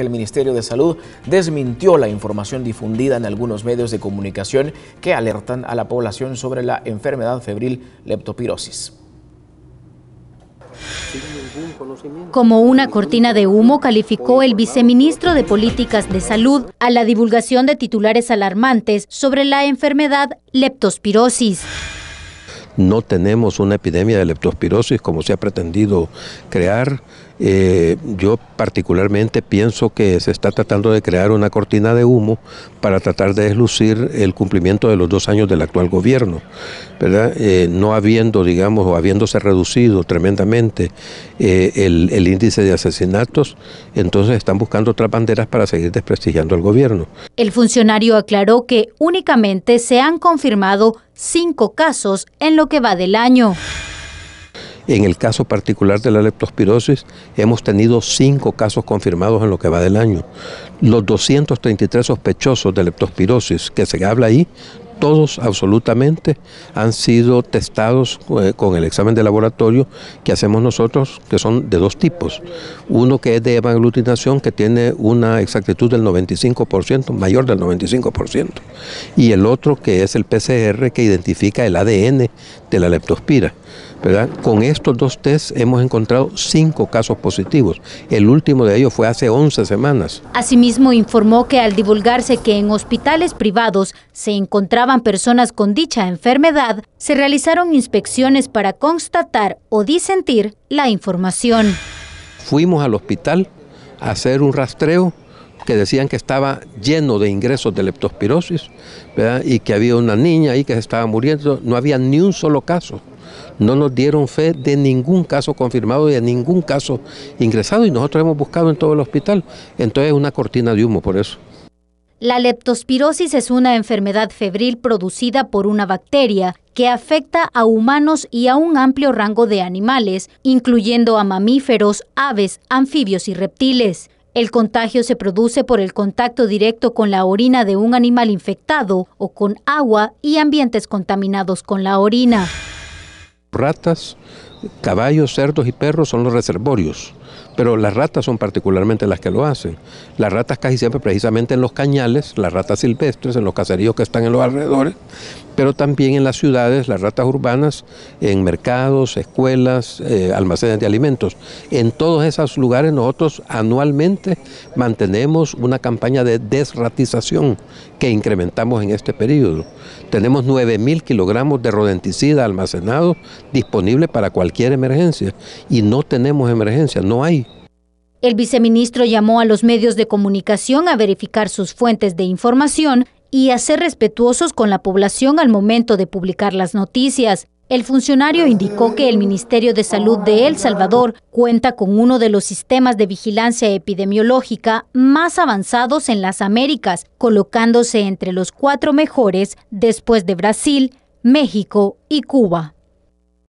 El Ministerio de Salud desmintió la información difundida en algunos medios de comunicación que alertan a la población sobre la enfermedad febril leptopirosis. Como una cortina de humo, calificó el viceministro de Políticas de Salud a la divulgación de titulares alarmantes sobre la enfermedad leptospirosis. No tenemos una epidemia de leptospirosis como se ha pretendido crear. Eh, yo particularmente pienso que se está tratando de crear una cortina de humo para tratar de deslucir el cumplimiento de los dos años del actual gobierno, ¿verdad? Eh, no habiendo, digamos, o habiéndose reducido tremendamente eh, el, el índice de asesinatos, entonces están buscando otras banderas para seguir desprestigiando al gobierno. El funcionario aclaró que únicamente se han confirmado cinco casos en lo que va del año. En el caso particular de la leptospirosis, hemos tenido cinco casos confirmados en lo que va del año. Los 233 sospechosos de leptospirosis que se habla ahí, todos absolutamente han sido testados eh, con el examen de laboratorio que hacemos nosotros, que son de dos tipos. Uno que es de aglutinación, que tiene una exactitud del 95%, mayor del 95%, y el otro que es el PCR, que identifica el ADN de la leptospira. Con estos dos tests hemos encontrado cinco casos positivos. El último de ellos fue hace 11 semanas. Asimismo, informó que al divulgarse que en hospitales privados se encontraban personas con dicha enfermedad, se realizaron inspecciones para constatar o disentir la información. Fuimos al hospital a hacer un rastreo que decían que estaba lleno de ingresos de leptospirosis y que había una niña ahí que se estaba muriendo. No había ni un solo caso no nos dieron fe de ningún caso confirmado, y de ningún caso ingresado y nosotros hemos buscado en todo el hospital. Entonces es una cortina de humo por eso. La leptospirosis es una enfermedad febril producida por una bacteria que afecta a humanos y a un amplio rango de animales, incluyendo a mamíferos, aves, anfibios y reptiles. El contagio se produce por el contacto directo con la orina de un animal infectado o con agua y ambientes contaminados con la orina ratas Caballos, cerdos y perros son los reservorios, pero las ratas son particularmente las que lo hacen. Las ratas casi siempre precisamente en los cañales, las ratas silvestres, en los caseríos que están en los alrededores, pero también en las ciudades, las ratas urbanas, en mercados, escuelas, eh, almacenes de alimentos. En todos esos lugares nosotros anualmente mantenemos una campaña de desratización que incrementamos en este periodo. Tenemos 9.000 kilogramos de rodenticida almacenado disponible para cualquier cualquier emergencia y no tenemos emergencia, no hay. El viceministro llamó a los medios de comunicación a verificar sus fuentes de información y a ser respetuosos con la población al momento de publicar las noticias. El funcionario indicó que el Ministerio de Salud de El Salvador cuenta con uno de los sistemas de vigilancia epidemiológica más avanzados en las Américas, colocándose entre los cuatro mejores después de Brasil, México y Cuba.